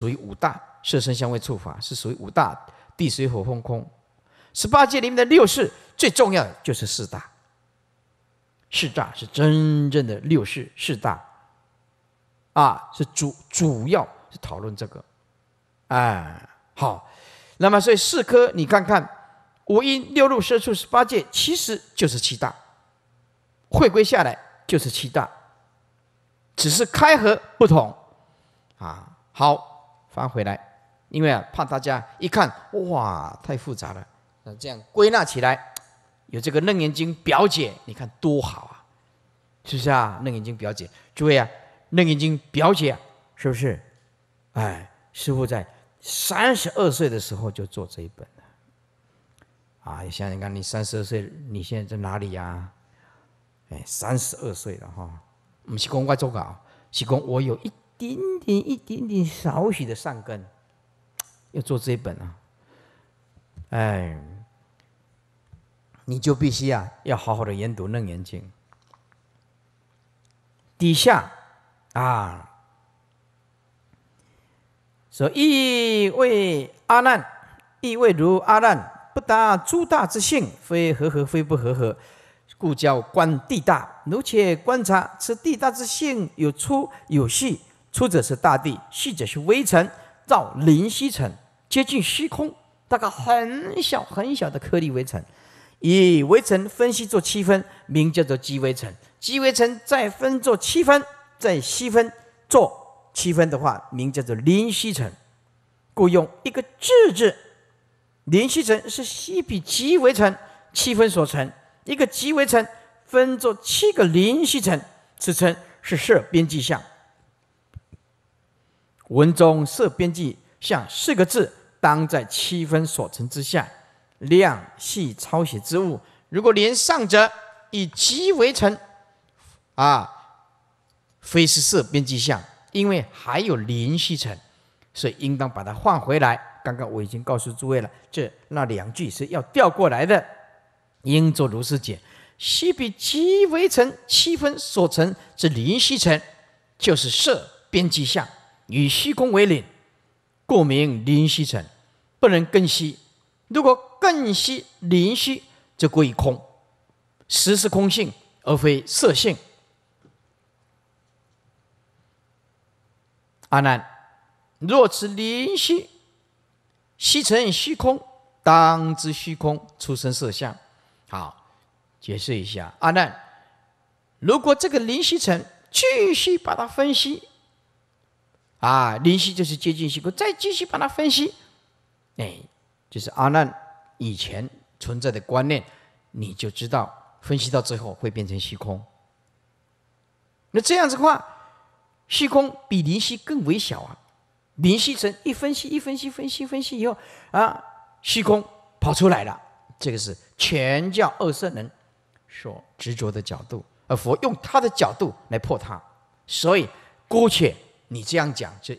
属于五大色身香味触法，是属于五大地水火风空。十八界里面的六事最重要的就是四大，四大是真正的六事四大，啊，是主主要是讨论这个，哎，好，那么所以四科你看看五阴六路、摄处十八界，其实就是七大，回归下来就是七大，只是开合不同，啊，好。翻回来，因为啊怕大家一看哇太复杂了，那这样归纳起来，有这个楞严经表解，你看多好啊，是不是啊？楞严经表解，诸位啊，楞严经表解、啊、是不是？哎，师傅在三十二岁的时候就做这一本了。啊，想想看，你三十二岁，你现在在哪里呀？哎，三十二岁了哈。唔是讲我做稿，是讲我有一。点点一点点少许的善根，要做这一本啊！哎，你就必须啊，要好好的研读《楞严经》。底下啊，说意为阿难，意为如阿难，不达诸大之性，非合合，非不合合，故叫观地大。如且观察此地大之性，有粗有细。粗者是大地，细者是微尘，造灵犀尘，接近虚空，大概很小很小的颗粒微尘，以微尘分析做七分，名叫做积微尘，积微尘再分做七分，再细分做七分的话，名叫做灵犀尘，故用一个“质”字，灵犀尘是细比积微尘七分所成，一个积微尘分作七个灵犀尘，此称是设边际相。文中设边际像四个字当在七分所成之下，量系抄写之物。如果连上则以七为成，啊，非是设边际像，因为还有零系成，所以应当把它换回来。刚刚我已经告诉诸位了，这那两句是要调过来的，应作如是解：西比七为成七分所成之零系成，就是设边际像。以虚空为领，故名灵虚尘，不能更虚。如果更虚灵虚，则归空。实是空性，而非色性。阿难，若此灵虚，虚成虚空，当知虚空出生色相。好，解释一下，阿难，如果这个灵虚尘继续把它分析。啊，灵犀就是接近虚空，再继续把它分析，哎，就是阿难以前存在的观念，你就知道，分析到最后会变成虚空。那这样子话，虚空比灵犀更微小啊。灵犀成一分析一分析分析分析以后，啊，虚空跑出来了。这个是全教二圣人，所执着的角度，而佛用他的角度来破他，所以姑且。你这样讲，就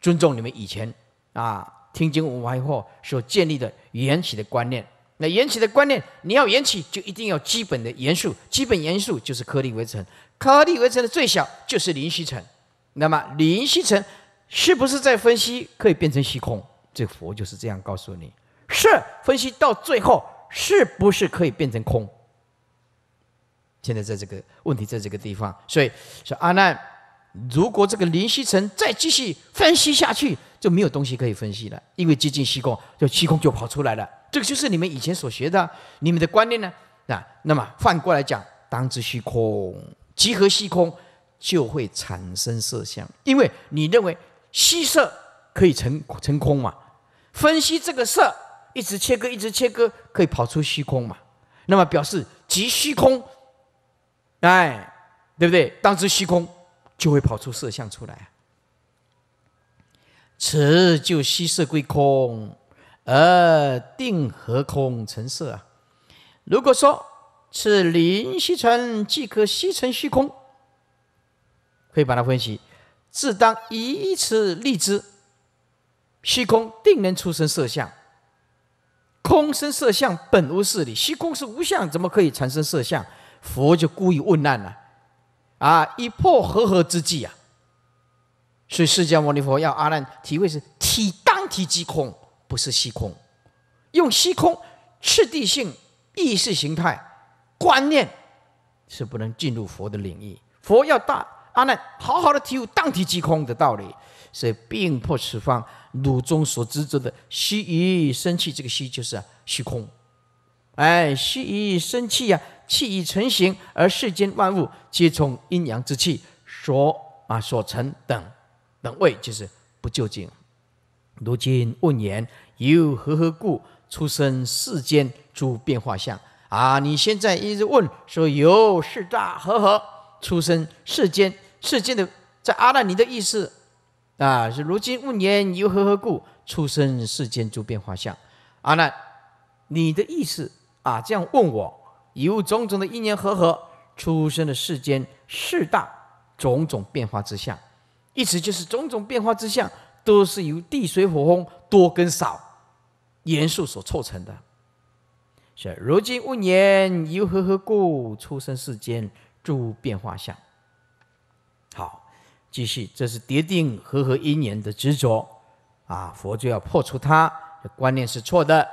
尊重你们以前啊，听经闻法后所建立的缘起的观念。那缘起的观念，你要缘起，就一定要基本的元素。基本元素就是颗粒为成，颗粒为成的最小就是灵犀尘。那么灵犀尘是不是在分析可以变成虚空？这佛就是这样告诉你：是分析到最后，是不是可以变成空？现在在这个问题，在这个地方，所以说阿难。如果这个林希诚再继续分析下去，就没有东西可以分析了，因为接近虚空，就虚空就跑出来了。这个就是你们以前所学的，你们的观念呢？啊，那么反过来讲，当知虚空，集合虚空就会产生色相，因为你认为色可以成成空嘛？分析这个色，一直切割，一直切割，可以跑出虚空嘛？那么表示即虚空，哎，对不对？当知虚空。就会跑出色相出来，此就息色归空，而定和空成色啊？如果说此灵息成，即可息成虚空，可以把它分析，自当以此立之。虚空定能出生色相，空生色相本无事理，虚空是无相，怎么可以产生色相？佛就故意问难了。啊！一破和合之际啊！所以释迦牟尼佛要阿难体会是体当体即空，不是虚空。用虚空、次第性、意识形态、观念是不能进入佛的领域。佛要大阿难好好的体悟当体即空的道理，所以并破此方汝中所执着的虚与生气。这个虚就是虚空，哎，虚与生气呀。气已成形，而世间万物皆从阴阳之气所啊所成等等位，就是不究竟。如今问言，由何何故出生世间诸变化相啊？你现在一直问说由四大何何出生世间？世间的在阿难你的意思啊？是如今问言，由何何故出生世间诸变化相？阿难，你的意思啊？这样问我。由种种的因缘和合，出生的世间世大种种变化之相，意思就是种种变化之相，都是由地水火风多跟少元素所凑成的。是如今问言由和合故出生世间诸变化相。好，继续，这是叠定和合因缘的执着啊，佛就要破除它，观念是错的。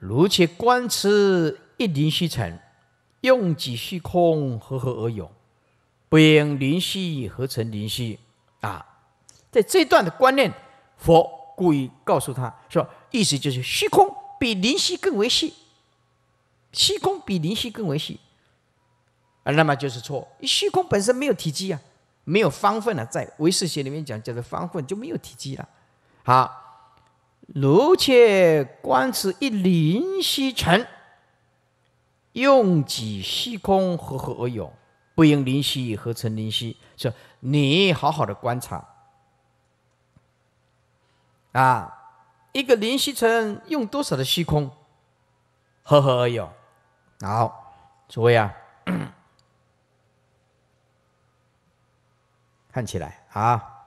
如且观此。一灵虚成，用己虚空，和合而有，不应灵虚合成灵虚啊！在这一段的观念，佛故意告诉他说，意思就是虚空比灵虚更为细，虚空比灵虚更为细啊！那么就是错，虚空本身没有体积啊，没有方分了。在唯识学里面讲，叫做方分就没有体积了。好，如切观此一灵虚成。用己虚空何合而有，不应灵犀，何成灵犀？说你好好的观察啊，一个灵犀成用多少的虚空合合而有，好，诸位啊，看起来啊，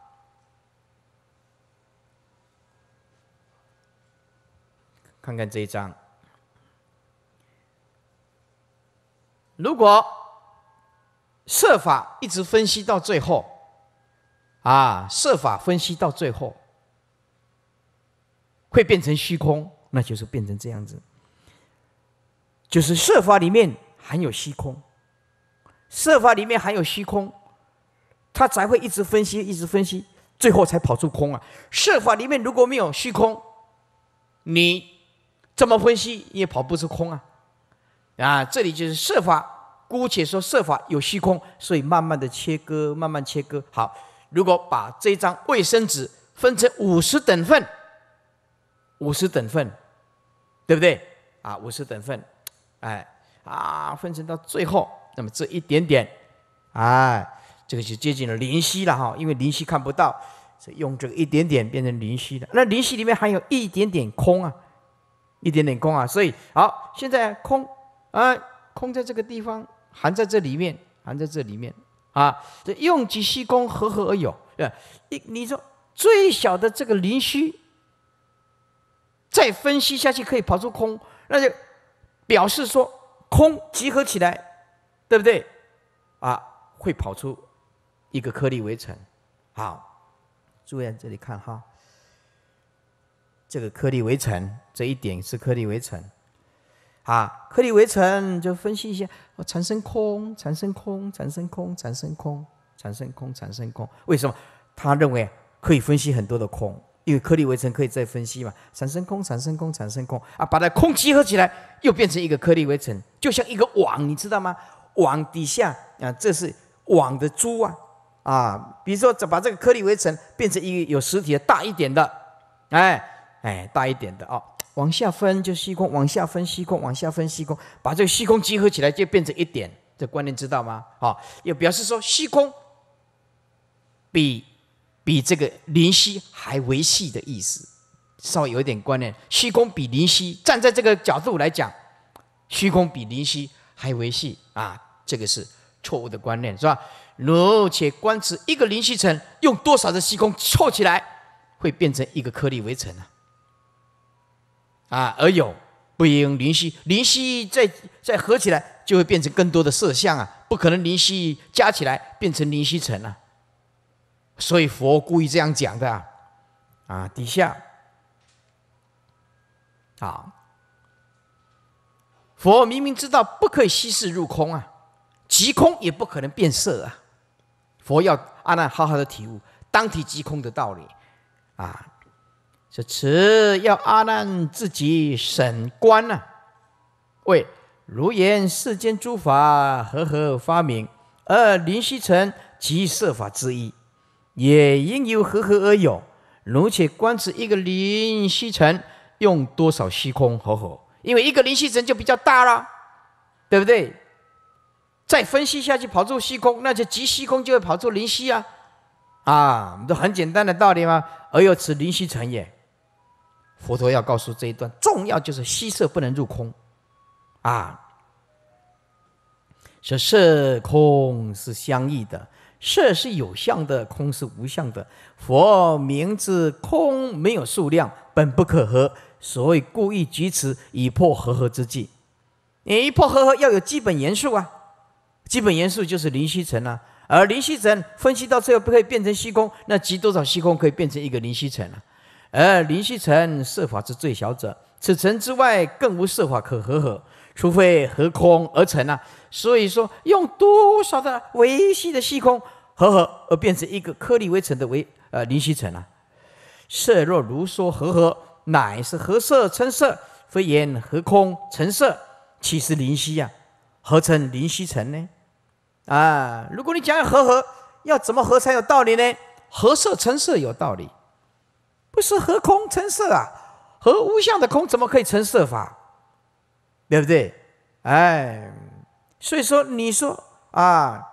看看这一张，如果设法一直分析到最后，啊，设法分析到最后会变成虚空，那就是变成这样子，就是设法里面含有虚空，设法里面含有虚空，他才会一直分析，一直分析，最后才跑出空啊。设法里面如果没有虚空，你怎么分析也跑不出空啊，啊，这里就是设法。姑且说，设法有虚空，所以慢慢的切割，慢慢切割。好，如果把这张卫生纸分成五十等份，五十等份，对不对？啊，五十等份，哎，啊，分成到最后，那么这一点点，哎，这个就接近了灵犀了哈，因为灵犀看不到，所以用这个一点点变成灵犀了。那灵犀里面还有一点点空啊，一点点空啊，所以好，现在空，啊，空在这个地方。含在这里面，含在这里面啊！这用己细功合合而有，对吧？你你说最小的这个灵虚，再分析下去可以跑出空，那就表示说空集合起来，对不对？啊，会跑出一个颗粒微尘。好，注意这里看哈，这个颗粒微尘，这一点是颗粒微尘。啊，颗粒围成就分析一哦，产生空，产生空，产生空，产生空，产生空，产生空。为什么？他认为可以分析很多的空，因为颗粒围成可以再分析嘛。产生空，产生空，产生空，啊，把它空集合起来，又变成一个颗粒围成，就像一个网，你知道吗？网底下啊，这是网的珠啊，啊，比如说，把把这个颗粒围成变成一个有实体的大一点的，哎哎，大一点的啊。往下分就虚空，往下分虚空，往下分虚空，把这个虚空集合起来就变成一点。这观念知道吗？好，要表示说虚空比比这个灵犀还维系的意思，稍微有一点观念，虚空比灵犀站在这个角度来讲，虚空比灵犀还维系啊，这个是错误的观念是吧？而且观此一个灵犀层，用多少的虚空凑起来，会变成一个颗粒微尘呢？啊，而有不应灵犀，灵犀再再合起来，就会变成更多的色相啊！不可能灵犀加起来变成灵犀尘啊！所以佛故意这样讲的啊！底下啊，佛明明知道不可以稀释入空啊，即空也不可能变色啊！佛要阿难好好的体悟当体即空的道理啊！是慈，要阿难自己审观呐。谓如言世间诸法和合发明？而灵虚城即设法之一，也应由何何而有？如且观此一个灵虚城，用多少虚空？和何？因为一个灵虚城就比较大啦，对不对？再分析下去，跑出虚空，那就即虚空就会跑出灵犀啊！啊，这很简单的道理嘛，而又此灵犀城也。佛陀要告诉这一段重要，就是希色不能入空，啊，说色空是相异的，色是有相的，空是无相的。佛名字空没有数量，本不可合，所以故意举此以破合合之计。你一破合合要有基本元素啊，基本元素就是灵犀尘啊，而灵犀尘分析到最后不可以变成虚空，那集多少虚空可以变成一个灵犀尘啊？而灵希尘设法之最小者，此城之外更无设法可合合，除非合空而成啊。所以说，用多少的微细的虚空合合而变成一个颗粒微尘的微呃灵希尘啊。色若如说合合，乃是合色成色，非言合空成色，岂是灵犀呀？何成灵犀尘呢？啊，如果你讲合合，要怎么合才有道理呢？合色成色有道理。是和空成色啊，和无相的空怎么可以成色法，对不对？哎，所以说你说啊，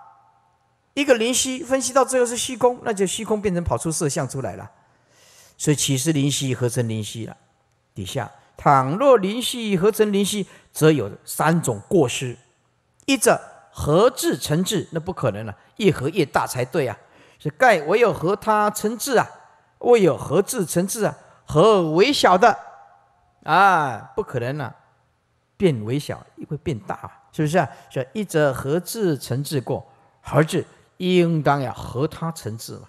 一个灵犀分析到最后是虚空，那就虚空变成跑出色相出来了。所以岂是灵犀合成灵犀了。底下倘若灵犀合成灵犀，则有三种过失：一者合智成智，那不可能了，越合越大才对啊。是盖唯有合他成智啊。未有何字成字啊？何为小的啊？不可能啊，变为小又会变大，是不是啊？说一则何字成字过？何字应当要和他成字嘛？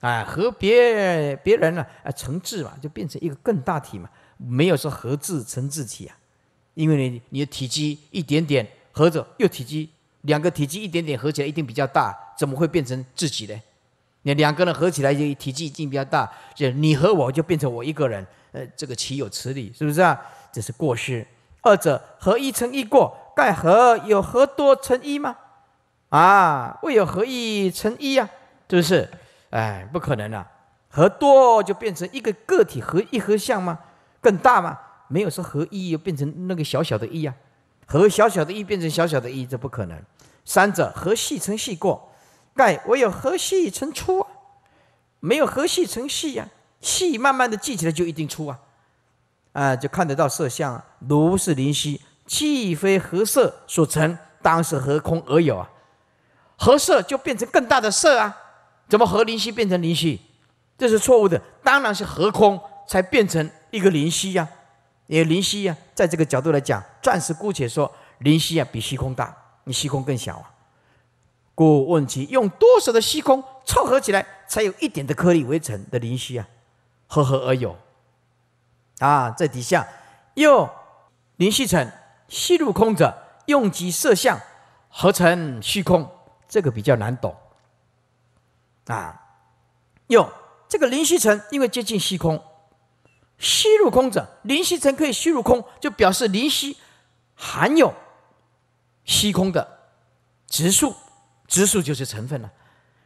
哎，和别别人呢？啊，成字嘛，就变成一个更大体嘛。没有说何字成字体啊，因为你的体积一点点合着，又体积两个体积一点点合起来一定比较大，怎么会变成自己呢？你两个人合起来就体积已经比较大，就你和我就变成我一个人，呃，这个岂有此理？是不是啊？这是过失。二者合一成一过，盖合有合多成一吗？啊，未有合一成一呀？是不是？哎，不可能啊！合多就变成一个个体，合一合相吗？更大吗？没有说合一又变成那个小小的一呀，合小小的一变成小小的一，这不可能。三者合细成细过。盖唯有合气成啊，没有合气成细呀。气慢慢的聚起来就一定出啊，啊，就看得到色相，如是灵犀，气非合色所成，当是合空而有啊。合色就变成更大的色啊？怎么合灵犀变成灵犀？这是错误的。当然是合空才变成一个灵犀呀，也灵犀呀。在这个角度来讲，暂时姑且说灵犀啊比虚空大，你虚空更小啊。故问其用多少的虚空凑合起来，才有一点的颗粒为尘的灵虚啊？合合而有啊！在底下又灵虚尘吸入空者，用其色相合成虚空，这个比较难懂啊。有这个灵虚尘，因为接近虚空，吸入空者灵虚尘可以吸入空，就表示灵虚含有虚空的直数。质数就是成分了，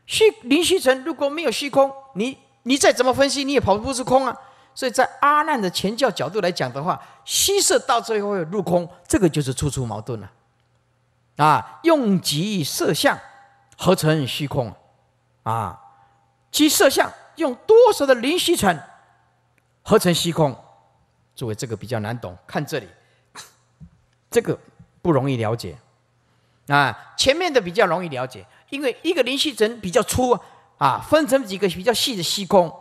虚灵虚尘如果没有虚空，你你再怎么分析，你也跑不出空啊。所以在阿难的前教角度来讲的话，虚色到最后会入空，这个就是处处矛盾了。啊，用极色相合成虚空啊，极色相用多少的灵虚尘合成虚空，作为这个比较难懂，看这里，这个不容易了解。啊，前面的比较容易了解，因为一个连续层比较粗啊，分成几个比较细的细空，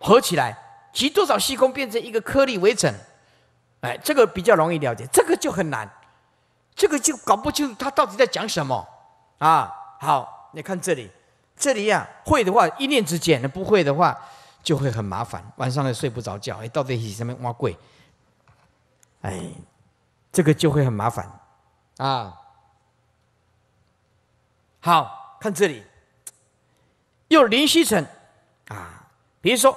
合起来集多少细空变成一个颗粒为整，哎，这个比较容易了解，这个就很难，这个就搞不清楚他到底在讲什么啊。好，你看这里，这里呀，会的话一念之间；的不会的话就会很麻烦，晚上也睡不着觉，哎，到底是上面挖贵？哎，这个就会很麻烦啊。好看这里，用林犀晨啊，比如说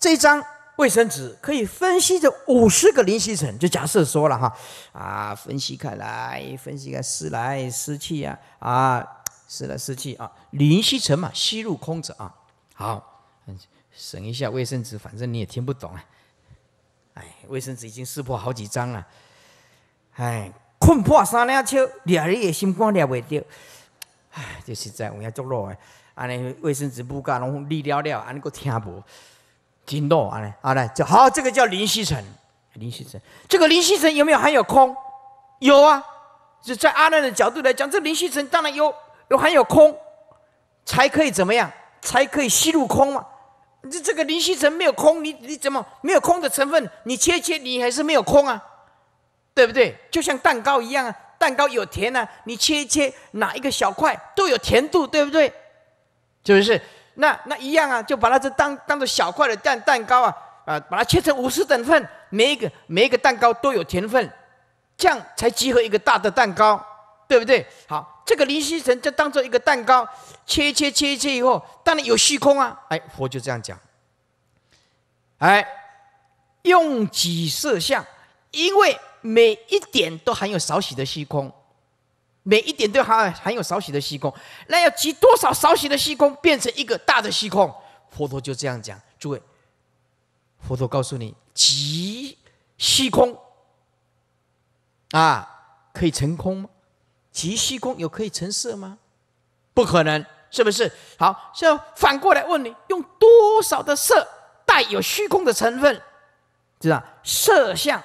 这张卫生纸可以分析这五十个林犀晨，就假设说了哈啊，分析开来，分析开撕来撕去啊啊撕来撕去啊，林犀晨嘛吸入空子啊，好省一下卫生纸，反正你也听不懂啊，哎卫生纸已经撕破好几张了，哎。困破三两尺，抓你的心肝抓袂着，唉，这实在有影作孽的。安尼卫生纸、布夹拢立了了，安尼个听不听到？安尼阿赖就好，这个叫林夕成。林夕成，这个林夕成有没有含有空？有啊，就在阿赖的角度来讲，这林夕成当然有有含有空，才可以怎么样？才可以吸入空嘛？这这个林夕成没有空，你你怎么没有空的成分？你切切，你还是没有空啊？对不对？就像蛋糕一样啊，蛋糕有甜啊，你切一切，哪一个小块都有甜度，对不对？是不是？那那一样啊，就把它这当当做小块的蛋蛋糕啊，啊，把它切成五十等份，每一个每一个蛋糕都有甜分，这样才集合一个大的蛋糕，对不对？好，这个零星成就当做一个蛋糕，切一切切一切以后，当然有虚空啊，哎，佛就这样讲，哎，用几色相，因为。每一点都含有少许的虚空，每一点都含含有少许的虚空。那要集多少少许的虚空变成一个大的虚空？佛陀就这样讲，诸位，佛陀告诉你，集虚空啊，可以成空吗？集虚空有可以成色吗？不可能，是不是？好，现在反过来问你，用多少的色带有虚空的成分，知道色相？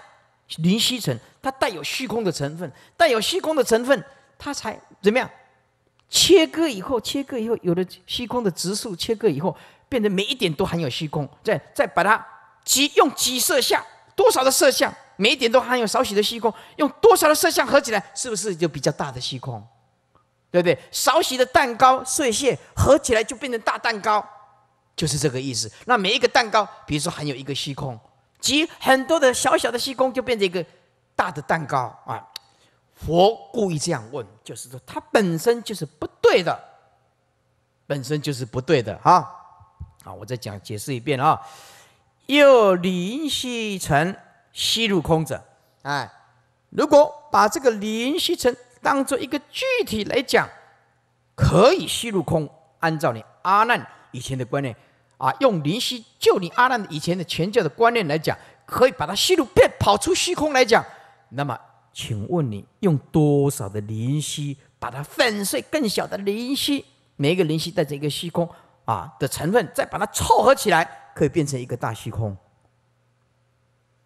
零虚尘，它带有虚空的成分，带有虚空的成分，它才怎么样？切割以后，切割以后，有了虚空的植树，切割以后，变得每一点都含有虚空。再再把它几用几色相，多少的色相，每一点都含有少许的虚空，用多少的色相合起来，是不是就比较大的虚空？对不对？少许的蛋糕碎屑合起来就变成大蛋糕，就是这个意思。那每一个蛋糕，比如说含有一个虚空。即很多的小小的细功就变成一个大的蛋糕啊！佛故意这样问，就是说它本身就是不对的，本身就是不对的哈。啊，我再讲解释一遍啊！又联系成吸入空者，哎，如果把这个联系成当做一个具体来讲，可以吸入空，按照你阿难以前的观念。啊，用灵犀，就你阿难以前的前教的观念来讲，可以把它吸入变跑出虚空来讲。那么，请问你用多少的灵犀，把它粉碎更小的灵犀，每一个灵犀带着一个虚空啊的成分，再把它凑合起来，可以变成一个大虚空。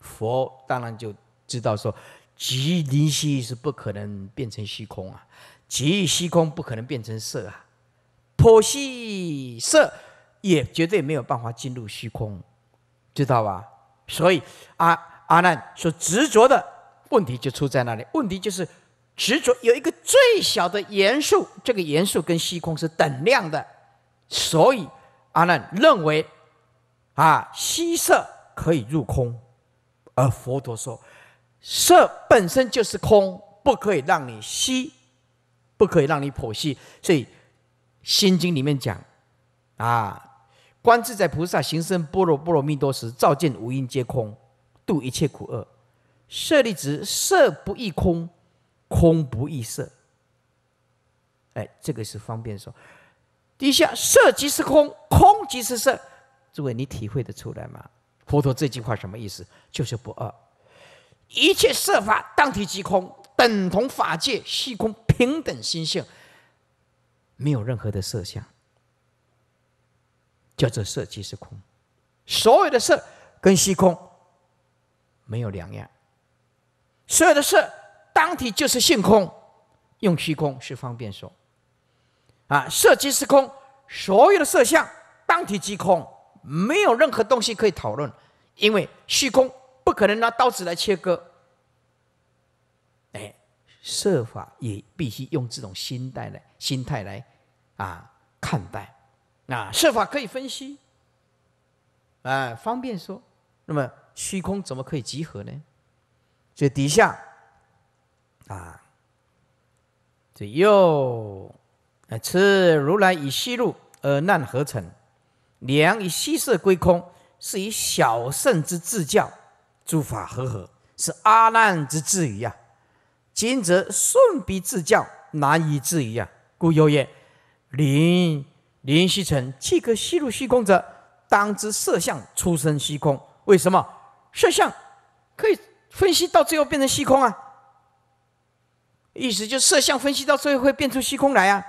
佛当然就知道说，极灵犀是不可能变成虚空啊，极虚空不可能变成色啊，破色。也绝对没有办法进入虚空，知道吧？所以阿阿难说执着的问题就出在那里。问题就是执着有一个最小的元素，这个元素跟虚空是等量的，所以阿难认为啊，吸色可以入空，而佛陀说色本身就是空，不可以让你吸，不可以让你剖析，所以《心经》里面讲啊。观自在菩萨行深般若波罗蜜多时，照见五蕴皆空，度一切苦厄。舍利子，色不异空，空不异色。哎，这个是方便说。底下，色即是空，空即是色。诸位，你体会的出来吗？佛陀这句话什么意思？就是不二，一切色法当体即空，等同法界虚空平等心性，没有任何的色相。叫做色即是空，所有的色跟虚空没有两样。所有的色当体就是性空，用虚空是方便说。啊，色即是空，所有的色相当体即空，没有任何东西可以讨论，因为虚空不可能拿刀子来切割。哎，设法也必须用这种心态来心态来啊看待。啊，设法可以分析，啊，方便说。那么虚空怎么可以集合呢？这底下，啊，这又，此如来以息怒而难合成，良以息色归空，是以小圣之自教，诸法合合，是阿难之自疑啊。今则顺彼自教，难以自疑啊，故又曰，临林希城气可吸入虚空者，当知色相出生虚空。为什么色相可以分析到最后变成虚空啊？意思就是色相分析到最后会变出虚空来啊。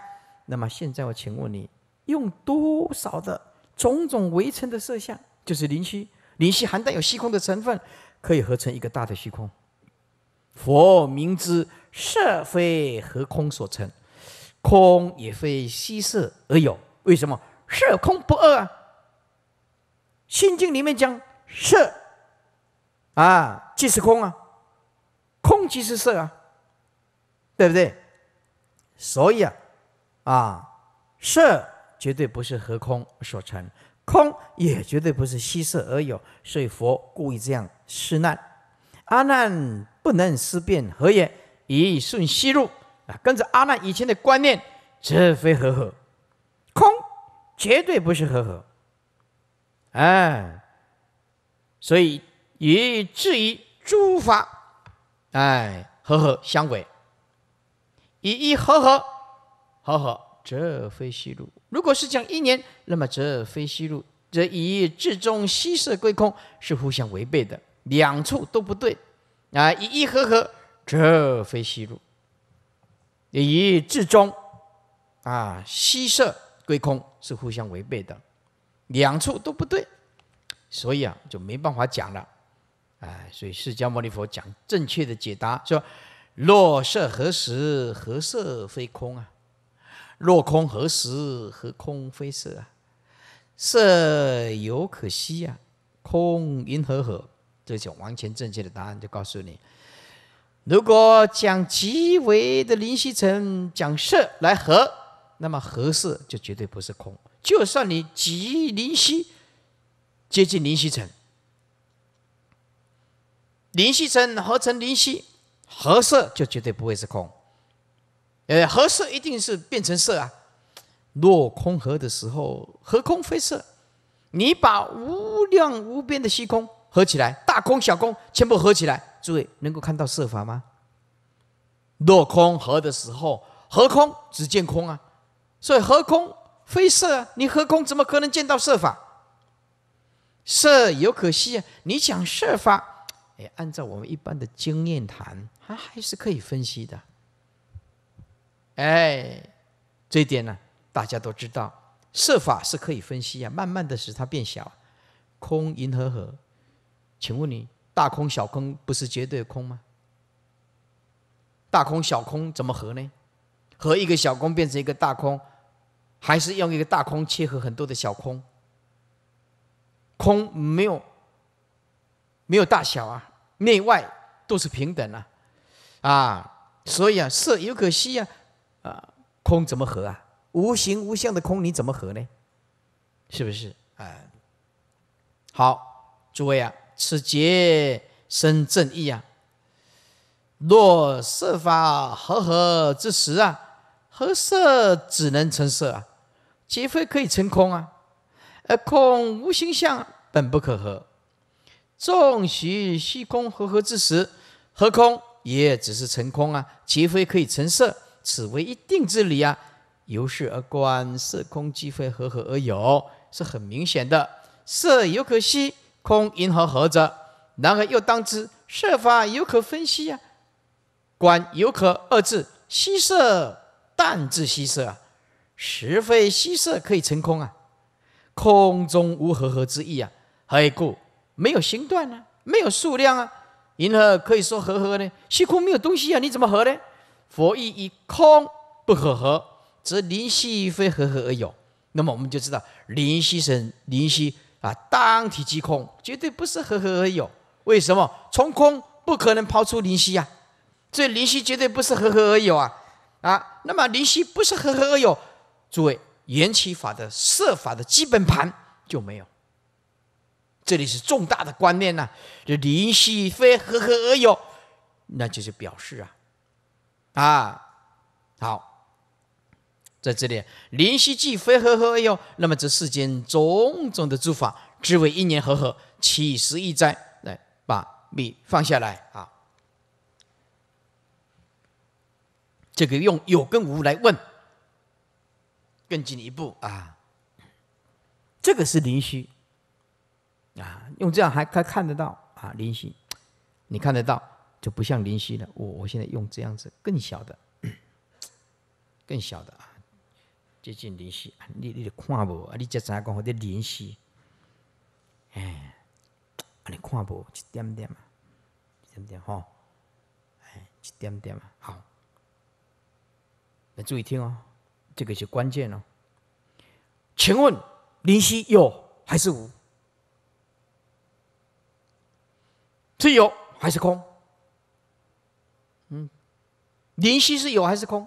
那么现在我请问你，用多少的种种围成的色相，就是林希、林希、含带有虚空的成分，可以合成一个大的虚空。佛明知色非和空所成，空也非虚色而有。为什么色空不二啊？心经里面讲色，啊即是空啊，空即是色啊，对不对？所以啊，啊色绝对不是和空所成，空也绝对不是虚色而有，所以佛故意这样施难。阿难不能思辨何也？以顺息入啊，跟着阿难以前的观念，这非和合。绝对不是和合，哎，所以以至于诸法，哎，和合相违，以一和合，和合则非虚路。如果是讲一年，那么则非虚路，则以至中西色归空是互相违背的，两处都不对，啊，以一和合则非虚路，以至中啊西色归空。是互相违背的，两处都不对，所以啊，就没办法讲了，哎，所以释迦牟尼佛讲正确的解答，说：若色何时？何色非空啊？若空何时？何空非色啊？色有可惜呀，空因何和？这种完全正确的答案就告诉你。如果讲极为的灵犀层讲色来和。那么合色就绝对不是空，就算你极灵犀接近灵犀层，灵犀层合成灵犀，合色就绝对不会是空。呃，合色一定是变成色啊。落空合的时候，合空非色。你把无量无边的虚空合起来，大空小空全部合起来，诸位能够看到色法吗？落空合的时候，合空只见空啊。所以合空非色，你合空怎么可能见到色法？色有可惜啊！你讲色法，哎，按照我们一般的经验谈，它还是可以分析的。哎，这一点呢，大家都知道，色法是可以分析啊，慢慢的使它变小，空因河合，请问你大空小空不是绝对空吗？大空小空怎么合呢？合一个小空变成一个大空。还是用一个大空切合很多的小空，空没有没有大小啊，内外都是平等啊，啊，所以啊，色有可惜啊，啊，空怎么合啊？无形无相的空你怎么合呢？是不是？哎，好，诸位啊，此节生正义啊，若色法合合之时啊，合色只能成色啊。劫非可以成空啊，而空无形相，本不可合。纵许虚空合合之时，合空也只是成空啊。劫非可以成色，此为一定之理啊。由是而观，色空即非合合而有，是很明显的。色有可息，空因何合者？然而又当知，色法有可分析啊。观有可二字，息色但自息色。十非悉色可以成空啊，空中无合合之意啊。何以故？没有形断呢，没有数量啊。银河可以说合合呢？虚空没有东西啊，你怎么合呢？佛意以空不和合，则灵息非合合而有。那么我们就知道灵犀神灵犀啊，当体即空，绝对不是合合而有。为什么从空不可能抛出灵息呀？这灵犀绝对不是合合而有啊！啊，那么灵犀不是合合而有。诸位，缘起法的设法的基本盘就没有，这里是重大的观念呢。就灵系非和合而有，那就是表示啊，啊好，在这里灵系既非和合而有，那么这世间种种的诸法，只为一年和合，起时一哉？来把米放下来啊，这个用有跟无来问。更进一步啊，这个是灵虚啊，用这样还还看得到啊，灵虚，你看得到就不像灵虚了。我我现在用这样子更小的，更小的啊，接近灵虚。你你看不？啊，你这才讲我得灵虚，哎，啊，你看不？一点点啊，一点点哈，哎，一点点啊，好，来注意听哦。这个是关键了。请问，灵犀有还是无？是有还是空？嗯，灵犀是有还是空？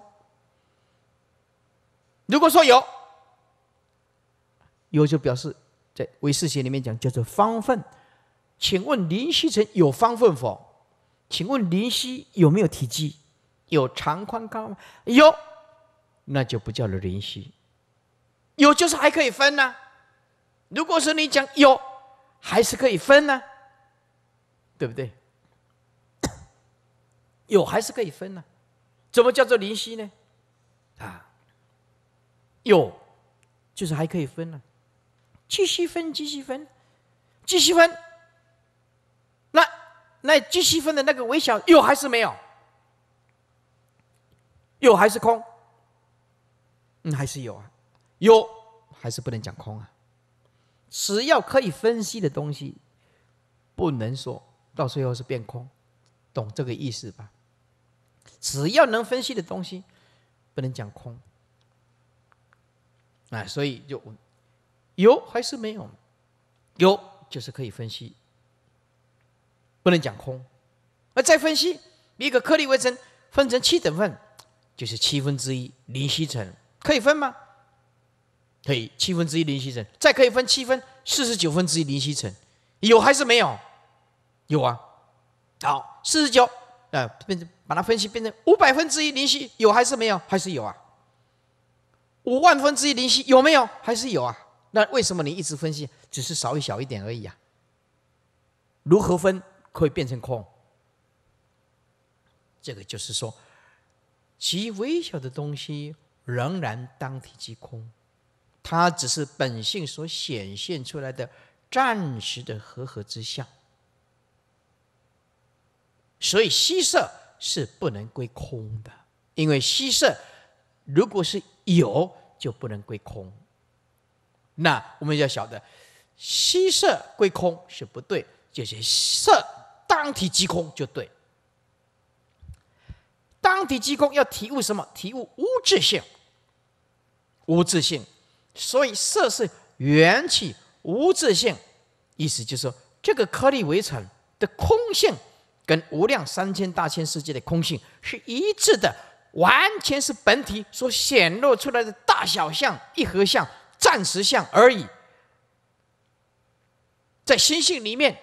如果说有，有就表示在唯识学里面讲叫做方分。请问灵犀尘有方分否？请问灵犀有没有体积？有长宽高吗？有。那就不叫了，灵犀。有就是还可以分呢。如果是你讲有，还是可以分呢？对不对？有还是可以分呢？怎么叫做灵犀呢？啊，有就是还可以分呢，继续分，继续分，继续分。那那继续分的那个微小有还是没有？有还是空？嗯，还是有啊，有还是不能讲空啊。只要可以分析的东西，不能说到最后是变空，懂这个意思吧？只要能分析的东西，不能讲空。啊，所以就有还是没有？有就是可以分析，不能讲空。啊，再分析一个颗粒微尘，分成七等份，就是七分之一零吸尘。可以分吗？可以，七分之一零息存，再可以分七分，四十九分之一零息存，有还是没有？有啊。好，四十九，呃，变成把它分析变成五百分之一零息，有还是没有？还是有啊。五万分之一零息有没有？还是有啊。那为什么你一直分析，只是稍微小一点而已啊？如何分可以变成空？这个就是说，极微小的东西。仍然当体即空，它只是本性所显现出来的暂时的和合之相。所以，息色是不能归空的，因为息色如果是有，就不能归空。那我们要晓得，息色归空是不对，就是色当体即空就对。当地济公要体悟什么？体悟无自性，无自性，所以色是缘起无自性，意思就是说，这个颗粒微尘的空性，跟无量三千大千世界的空性是一致的，完全是本体所显露出来的大小相、一合相、暂时相而已。在心性里面，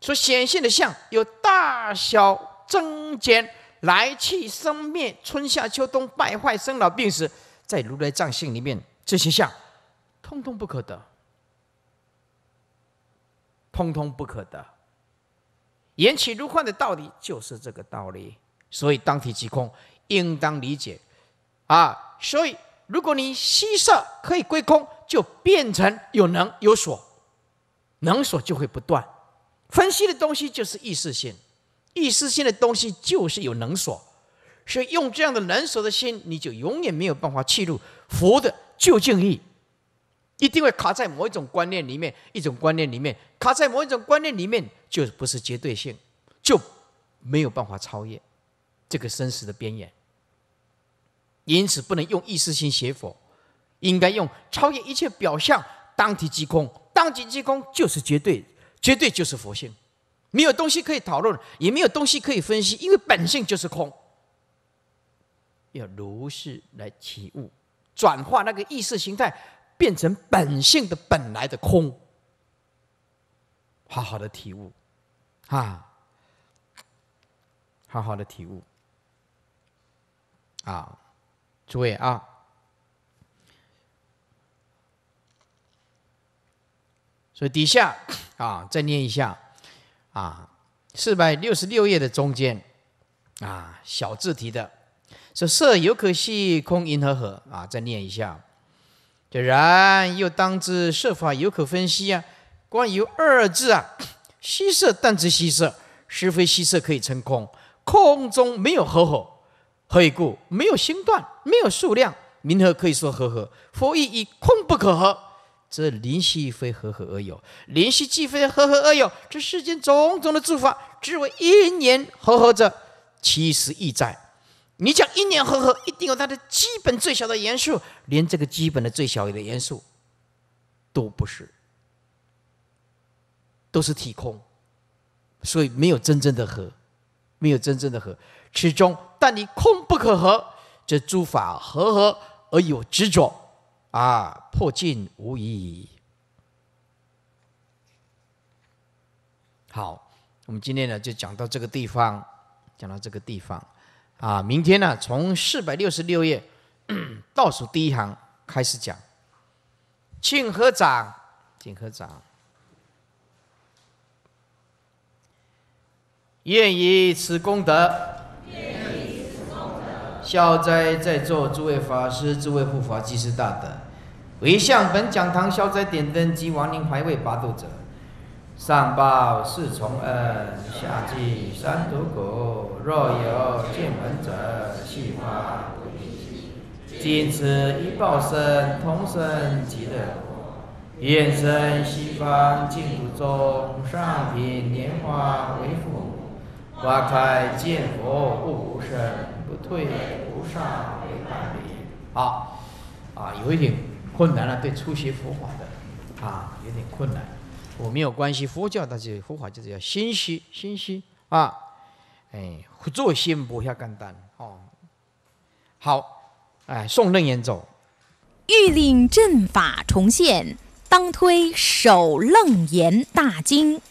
所显现的相有大小增减。来去生灭，春夏秋冬，败坏生老病死，在如来藏性里面，这些相通通不可得，通通不可得。言起如幻的道理就是这个道理，所以当体即空，应当理解啊。所以，如果你息色可以归空，就变成有能有所能所就会不断分析的东西就是意识性。意识性的东西就是有能所，所以用这样的能所的心，你就永远没有办法去入佛的究竟意，一定会卡在某一种观念里面，一种观念里面卡在某一种观念里面，就不是绝对性，就没有办法超越这个生死的边缘。因此，不能用意识性写佛，应该用超越一切表象，当体即空，当体即空就是绝对，绝对就是佛性。没有东西可以讨论，也没有东西可以分析，因为本性就是空。要如是来体悟，转化那个意识形态，变成本性的本来的空。好好的体悟，啊，好好的体悟，啊，诸位啊，所以底下啊，再念一下。啊，四百六十六页的中间，啊，小字体的，说色犹可系空，因何合啊？再念一下，就然又当知色法犹可分析啊，关于二字啊，虚 色但知虚色，是非虚色可以成空，空中没有合合，何以故？没有星段，没有数量，名和可以说合合。佛意以空不可合。这灵系非合合而有，灵犀既非合合而有，这世间种种的诸法，只为一念合合者，其实亦在。你讲一念合合，一定有它的基本最小的元素，连这个基本的最小的元素，都不是，都是体空，所以没有真正的合，没有真正的合。其中，但你空不可合，这诸法合合而有执着。啊，破尽无疑。好，我们今天呢就讲到这个地方，讲到这个地方。啊，明天呢从四百六十六页倒数第一行开始讲。请合掌。请合掌。愿以此功德，愿以此功德，消灾在座诸位法师、诸位护法，即是大德。为向本讲堂消灾点灯及亡灵牌位八度者，上报四重恩，下济三途苦。若有见闻者，悉发菩提心，尽此一报身，同生极乐国。愿生西方净土中，上品莲花为父母。花开见佛悟无生，不退不上为伴侣。好，啊，有点。困难了，对初学佛法的啊有点困难。我没有关系，佛教那些佛法就是要心虚，心虚啊，哎，做心不要肝胆，单哦。好，哎，送楞严咒。欲令阵法重现，当推首楞严大经。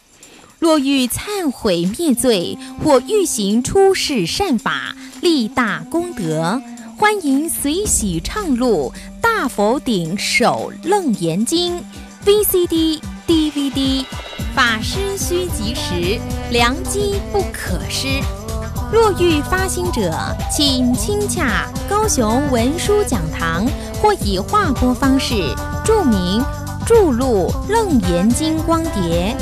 若欲忏悔灭罪，或欲行出世善法，立大功德。欢迎随喜唱录《大佛顶首楞严经》VCD、DVD，法师需及时，良机不可失。若欲发心者，请亲洽高雄文殊讲堂，或以画拨方式注明注录《楞严经》光碟，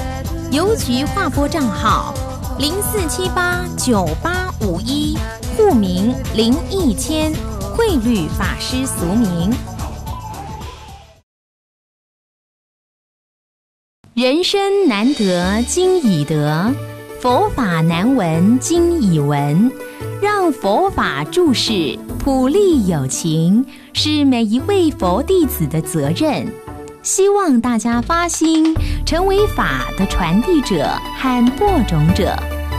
邮局画拨账号。零四七八九八五一，户名林一千，汇率法师俗名。人生难得今已得，佛法难闻今已闻。让佛法注释普利有情，是每一位佛弟子的责任。希望大家发心，成为法的传递者和播种者，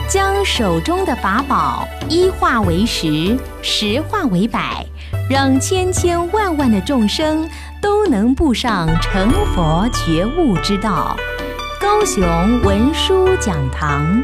将手中的法宝一化为十，十化为百，让千千万万的众生都能步上成佛觉悟之道。高雄文殊讲堂。